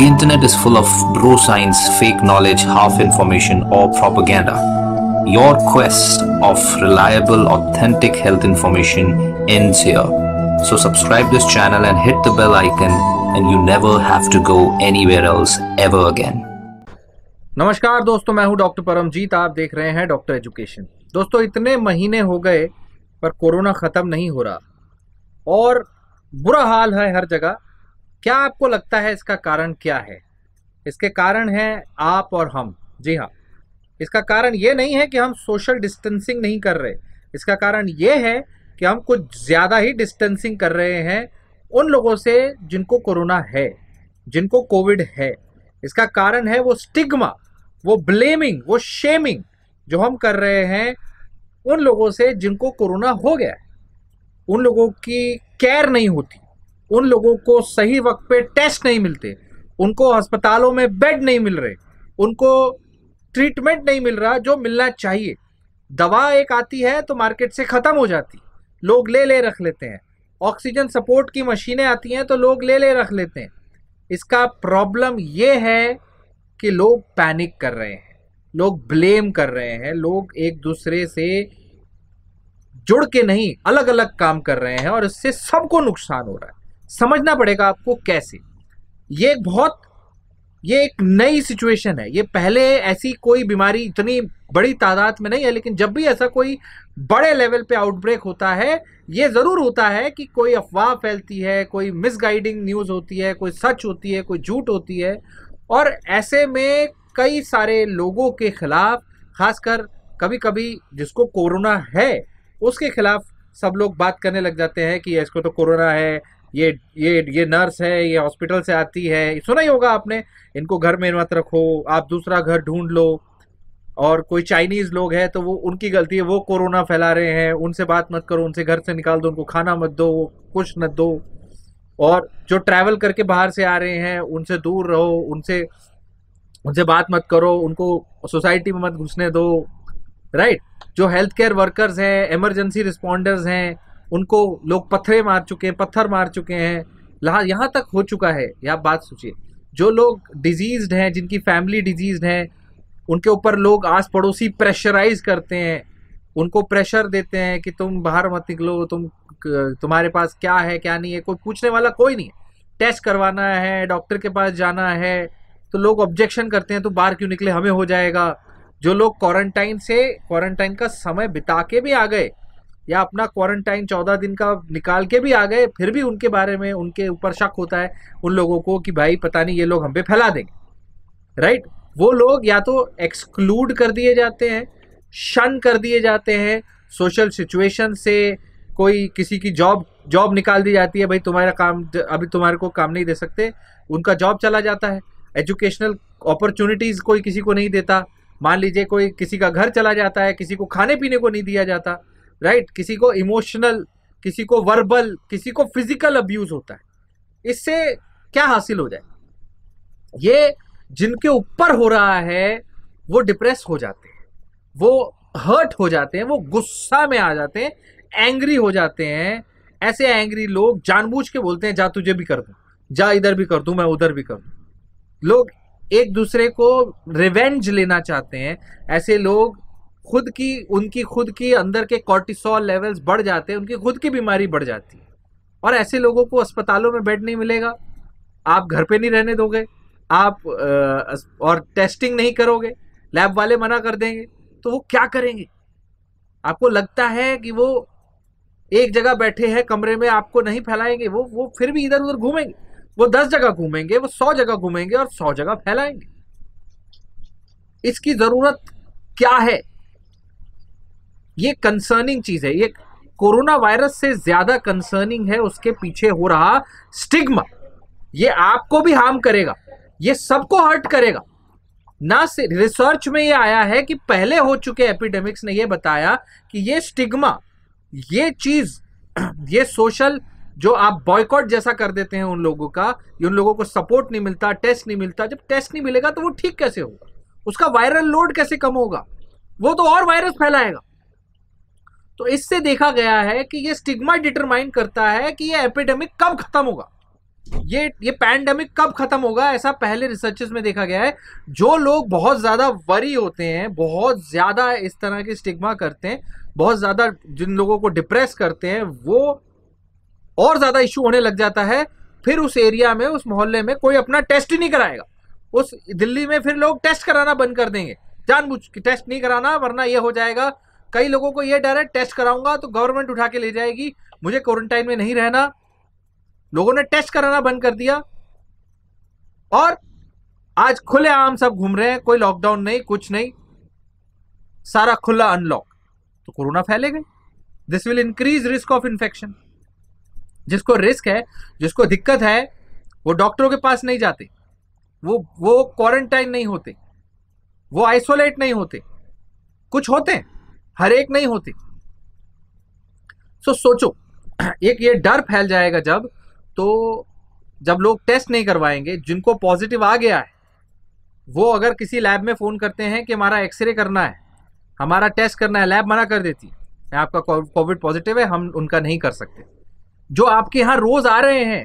The internet is full of bro science, fake knowledge, half information or propaganda. Your quest of reliable, authentic health information ends here. So subscribe this channel and hit the bell icon and you never have to go anywhere else ever again. Namaskar, dosto, I am Doctor Paramjeet. You are watching Doctor Education. दोस्तों इतने महीने हो गए पर corona ख़त्म नहीं हो रहा और बुरा हाल है हर क्या आपको लगता है इसका कारण क्या है इसके कारण है आप और हम जी हाँ इसका कारण ये नहीं है कि हम सोशल डिस्टेंसिंग नहीं कर रहे इसका कारण ये है कि हम कुछ ज़्यादा ही डिस्टेंसिंग कर रहे हैं उन लोगों से जिनको कोरोना है जिनको कोविड है इसका कारण है वो स्टिग्मा वो ब्लेमिंग वो शेमिंग जो हम कर रहे हैं उन लोगों से जिनको कोरोना हो गया उन लोगों की केयर नहीं होती उन लोगों को सही वक्त पे टेस्ट नहीं मिलते उनको अस्पतालों में बेड नहीं मिल रहे उनको ट्रीटमेंट नहीं मिल रहा जो मिलना चाहिए दवा एक आती है तो मार्केट से ख़त्म हो जाती लोग ले ले रख लेते हैं ऑक्सीजन सपोर्ट की मशीनें आती हैं तो लोग ले ले रख लेते हैं इसका प्रॉब्लम ये है कि लोग पैनिक कर रहे हैं लोग ब्लेम कर रहे हैं लोग एक दूसरे से जुड़ के नहीं अलग अलग काम कर रहे हैं और इससे सबको नुकसान हो रहा है समझना पड़ेगा आपको कैसे ये एक बहुत ये एक नई सिचुएशन है ये पहले ऐसी कोई बीमारी इतनी बड़ी तादाद में नहीं है लेकिन जब भी ऐसा कोई बड़े लेवल पे आउटब्रेक होता है ये ज़रूर होता है कि कोई अफवाह फैलती है कोई मिसगाइडिंग न्यूज़ होती है कोई सच होती है कोई झूठ होती है और ऐसे में कई सारे लोगों के खिलाफ खासकर कभी कभी जिसको कोरोना है उसके खिलाफ सब लोग बात करने लग जाते हैं कि इसको तो कोरोना है ये ये ये नर्स है ये हॉस्पिटल से आती है सुना ही होगा आपने इनको घर में मत रखो आप दूसरा घर ढूंढ लो और कोई चाइनीज लोग है तो वो उनकी गलती है वो कोरोना फैला रहे हैं उनसे बात मत करो उनसे घर से निकाल दो उनको खाना मत दो कुछ न दो और जो ट्रैवल करके बाहर से आ रहे हैं उनसे दूर रहो उनसे उनसे बात मत करो उनको सोसाइटी में मत घुसने दो राइट जो हेल्थ केयर वर्कर्स हैं इमरजेंसी रिस्पॉन्डर्स हैं उनको लोग पत्थरे मार चुके हैं पत्थर मार चुके हैं लहा यहाँ तक हो चुका है यह आप बात सोचिए जो लोग डिजीज हैं जिनकी फैमिली डिजीज हैं उनके ऊपर लोग आस पड़ोसी प्रेशराइज करते हैं उनको प्रेशर देते हैं कि तुम बाहर मत निकलो तुम तुम्हारे पास क्या है क्या नहीं है कोई पूछने वाला कोई नहीं है टेस्ट करवाना है डॉक्टर के पास जाना है तो लोग ऑब्जेक्शन करते हैं तो बाहर क्यों निकले हमें हो जाएगा जो लोग क्वारंटाइन से क्वारंटाइन का समय बिता के भी आ गए या अपना क्वारंटाइन चौदह दिन का निकाल के भी आ गए फिर भी उनके बारे में उनके ऊपर शक होता है उन लोगों को कि भाई पता नहीं ये लोग हम पे फैला देंगे राइट वो लोग या तो एक्सक्लूड कर दिए जाते हैं शन कर दिए जाते हैं सोशल सिचुएशन से कोई किसी की जॉब जॉब निकाल दी जाती है भाई तुम्हारा काम अभी तुम्हारे को काम नहीं दे सकते उनका जॉब चला जाता है एजुकेशनल अपॉर्चुनिटीज़ कोई किसी को नहीं देता मान लीजिए कोई किसी का घर चला जाता है किसी को खाने पीने को नहीं दिया जाता राइट right? किसी को इमोशनल किसी को वर्बल किसी को फिजिकल अब्यूज होता है इससे क्या हासिल हो जाए ये जिनके ऊपर हो रहा है वो डिप्रेस हो जाते हैं वो हर्ट हो जाते हैं वो गुस्सा में आ जाते हैं एंग्री हो जाते हैं ऐसे एंग्री लोग जानबूझ के बोलते हैं जा तुझे भी कर दूं जा इधर भी कर दूं मैं उधर भी कर दूं लोग एक दूसरे को रिवेंज लेना चाहते हैं ऐसे लोग खुद की उनकी खुद की अंदर के कॉर्टिसोल लेवल्स बढ़ जाते हैं उनकी खुद की बीमारी बढ़ जाती है और ऐसे लोगों को अस्पतालों में बेड नहीं मिलेगा आप घर पे नहीं रहने दोगे आप और टेस्टिंग नहीं करोगे लैब वाले मना कर देंगे तो वो क्या करेंगे आपको लगता है कि वो एक जगह बैठे हैं कमरे में आपको नहीं फैलाएंगे वो वो फिर भी इधर उधर घूमेंगे वो दस जगह घूमेंगे वो सौ जगह घूमेंगे और सौ जगह फैलाएंगे इसकी जरूरत क्या है ये कंसर्निंग चीज है ये कोरोना वायरस से ज्यादा कंसर्निंग है उसके पीछे हो रहा स्टिग्मा ये आपको भी हार्म करेगा ये सबको हर्ट करेगा ना से रिसर्च में ये आया है कि पहले हो चुके एपिडेमिक्स ने ये बताया कि ये स्टिग्मा ये चीज ये सोशल जो आप बॉयकॉट जैसा कर देते हैं उन लोगों का ये उन लोगों को सपोर्ट नहीं मिलता टेस्ट नहीं मिलता जब टेस्ट नहीं मिलेगा तो वो ठीक कैसे होगा उसका वायरल लोड कैसे कम होगा वो तो और वायरस फैलाएगा तो इससे देखा गया है कि ये स्टिग्मा डिटरमाइन करता है कि ये एपिडेमिक कब खत्म होगा ये ये पैंडेमिक कब खत्म होगा ऐसा पहले रिसर्चेस में देखा गया है जो लोग बहुत ज़्यादा वरी होते हैं बहुत ज़्यादा इस तरह के स्टिग्मा करते हैं बहुत ज़्यादा जिन लोगों को डिप्रेस करते हैं वो और ज़्यादा इश्यू होने लग जाता है फिर उस एरिया में उस मोहल्ले में कोई अपना टेस्ट ही नहीं कराएगा उस दिल्ली में फिर लोग टेस्ट कराना बंद कर देंगे जानबूझ के टेस्ट नहीं कराना वरना यह हो जाएगा कई लोगों को यह डर है टेस्ट कराऊंगा तो गवर्नमेंट उठा के ले जाएगी मुझे क्वारंटाइन में नहीं रहना लोगों ने टेस्ट कराना बंद कर दिया और आज खुले आम सब घूम रहे हैं कोई लॉकडाउन नहीं कुछ नहीं सारा खुला अनलॉक तो कोरोना फैलेगा this will increase risk of infection जिसको रिस्क है जिसको दिक्कत है वो डॉक्टरों के पास नहीं जाते वो वो क्वारंटाइन नहीं होते वो आइसोलेट नहीं होते कुछ होते हैं हर एक नहीं होती सो so, सोचो एक ये डर फैल जाएगा जब तो जब लोग टेस्ट नहीं करवाएंगे जिनको पॉजिटिव आ गया है वो अगर किसी लैब में फ़ोन करते हैं कि हमारा एक्सरे करना है हमारा टेस्ट करना है लैब मना कर देती है आपका कोविड पॉजिटिव है हम उनका नहीं कर सकते जो आपके यहाँ रोज़ आ रहे हैं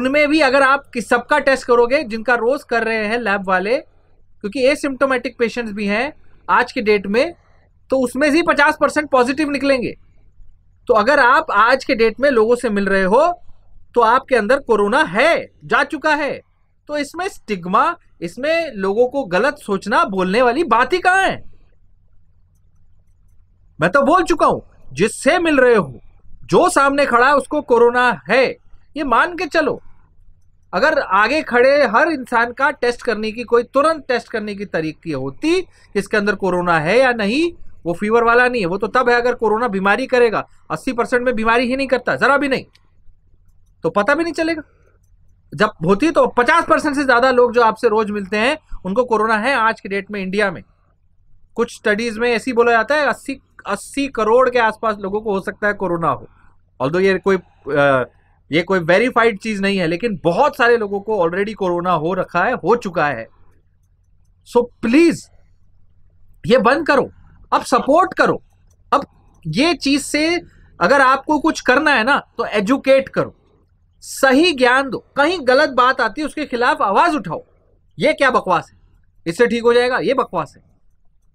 उनमें भी अगर आप किस सबका टेस्ट करोगे जिनका रोज़ कर रहे हैं लैब वाले क्योंकि एसिम्टोमेटिक पेशेंट्स भी हैं आज के डेट में तो उसमें से ही पचास परसेंट पॉजिटिव निकलेंगे तो अगर आप आज के डेट में लोगों से मिल रहे हो तो आपके अंदर कोरोना है जा चुका है तो इसमें स्टिग्मा इसमें लोगों को गलत सोचना बोलने वाली बात ही कहां है मैं तो बोल चुका हूं जिससे मिल रहे हो जो सामने खड़ा है उसको कोरोना है ये मान के चलो अगर आगे खड़े हर इंसान का टेस्ट करने की कोई तुरंत टेस्ट करने की तरीके होती इसके अंदर कोरोना है या नहीं वो फीवर वाला नहीं है वो तो तब है अगर कोरोना बीमारी करेगा अस्सी परसेंट में बीमारी ही नहीं करता जरा भी नहीं तो पता भी नहीं चलेगा जब होती तो पचास परसेंट से ज्यादा लोग जो आपसे रोज मिलते हैं उनको कोरोना है आज के डेट में इंडिया में कुछ स्टडीज में ऐसी बोला जाता है अस्सी अस्सी करोड़ के आसपास लोगों को हो सकता है कोरोना हो ऑल ये कोई ये कोई वेरीफाइड चीज नहीं है लेकिन बहुत सारे लोगों को ऑलरेडी कोरोना हो रखा है हो चुका है सो so, प्लीज ये बंद करो अब सपोर्ट करो अब ये चीज से अगर आपको कुछ करना है ना तो एजुकेट करो सही ज्ञान दो कहीं गलत बात आती है उसके खिलाफ आवाज उठाओ ये क्या बकवास है इससे ठीक हो जाएगा ये बकवास है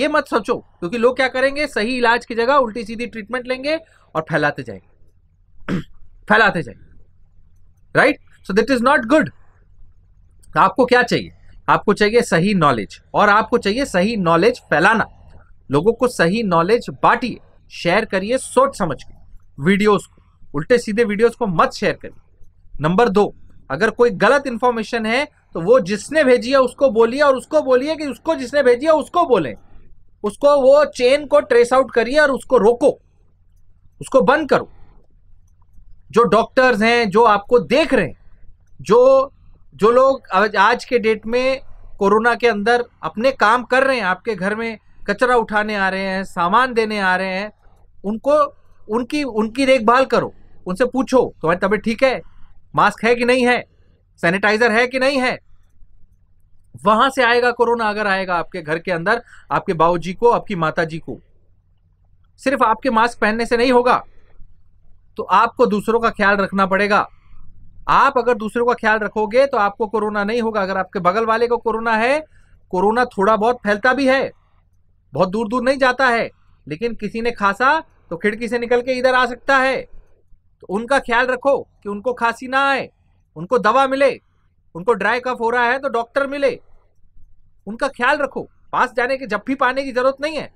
ये मत सोचो क्योंकि लोग क्या करेंगे सही इलाज की जगह उल्टी सीधी ट्रीटमेंट लेंगे और फैलाते जाएंगे फैलाते जाएंगे right so that is not good आपको क्या चाहिए आपको चाहिए सही नॉलेज और आपको चाहिए सही नॉलेज फैलाना लोगों को सही नॉलेज बांटिए शेयर करिए सोच समझ के वीडियोस को उल्टे सीधे वीडियोस को मत शेयर करिए नंबर दो अगर कोई गलत इंफॉर्मेशन है तो वो जिसने भेजी है उसको बोलिए और उसको बोलिए कि उसको जिसने भेजी है उसको बोले उसको वो चेन को ट्रेस आउट करिए और उसको रोको उसको बंद करो जो डॉक्टर्स हैं जो आपको देख रहे हैं जो जो लोग आज के डेट में कोरोना के अंदर अपने काम कर रहे हैं आपके घर में कचरा उठाने आ रहे हैं सामान देने आ रहे हैं उनको उनकी उनकी देखभाल करो उनसे पूछो तुम्हारी तबीयत ठीक है मास्क है कि नहीं है सैनिटाइजर है कि नहीं है वहां से आएगा कोरोना अगर आएगा आपके घर के अंदर आपके बाबू जी को आपकी माता जी को सिर्फ आपके मास्क पहनने से नहीं होगा तो आपको दूसरों का ख्याल रखना पड़ेगा आप अगर दूसरों का ख्याल रखोगे तो आपको कोरोना नहीं होगा अगर आपके बगल वाले को कोरोना है कोरोना थोड़ा बहुत फैलता भी है बहुत दूर दूर नहीं जाता है लेकिन किसी ने खांसा तो खिड़की से निकल के इधर आ सकता है तो उनका ख्याल रखो कि उनको खांसी ना आए उनको दवा मिले उनको ड्राई कफ हो रहा है तो डॉक्टर मिले उनका ख्याल रखो पास जाने के जब भी पाने की जरूरत नहीं है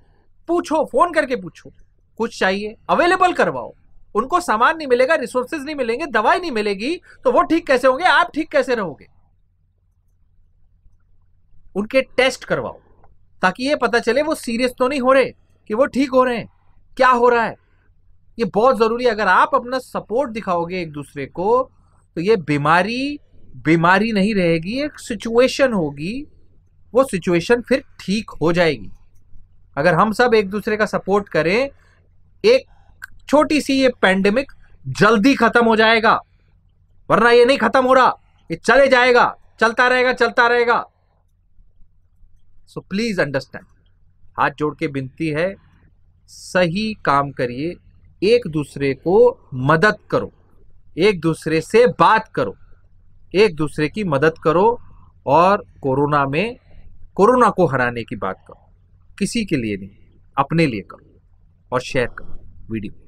पूछो फोन करके पूछो कुछ चाहिए अवेलेबल करवाओ उनको सामान नहीं मिलेगा रिसोर्सेज नहीं मिलेंगे दवाई नहीं मिलेगी तो वो ठीक कैसे होंगे आप ठीक कैसे रहोगे उनके टेस्ट करवाओ ताकि ये पता चले वो सीरियस तो नहीं हो रहे कि वो ठीक हो रहे हैं क्या हो रहा है ये बहुत ज़रूरी है अगर आप अपना सपोर्ट दिखाओगे एक दूसरे को तो ये बीमारी बीमारी नहीं रहेगी एक सिचुएशन होगी वो सिचुएशन फिर ठीक हो जाएगी अगर हम सब एक दूसरे का सपोर्ट करें एक छोटी सी ये पैंडेमिक जल्दी खत्म हो जाएगा वरना ये नहीं खत्म हो रहा ये चले जाएगा चलता रहेगा चलता रहेगा सो प्लीज़ अंडरस्टैंड हाथ जोड़ के बिनती है सही काम करिए एक दूसरे को मदद करो एक दूसरे से बात करो एक दूसरे की मदद करो और कोरोना में कोरोना को हराने की बात करो किसी के लिए नहीं अपने लिए करो और शेयर करो वीडियो